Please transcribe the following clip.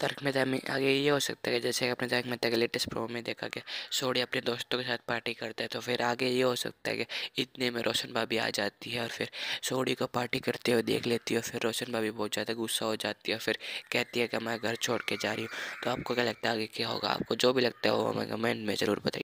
तर्क में में आगे ये हो सकता है जैसे अपने तर्क मेहता के लेटेस्ट प्रो में देखा गया सोडी अपने दोस्तों के साथ पार्टी करता है तो फिर आगे ये हो सकता है कि इतने में रोशन भाभी आ जाती है और फिर सोडी को पार्टी करते हुए देख लेती है फिर रोशन भाभी बहुत ज़्यादा गुस्सा हो जाती है और फिर कहती है कि मैं घर छोड़ के जा रही हूँ तो आपको क्या लगता है आगे क्या होगा आपको जो भी लगता है वो हमें कमेंट में ज़रूर बताइए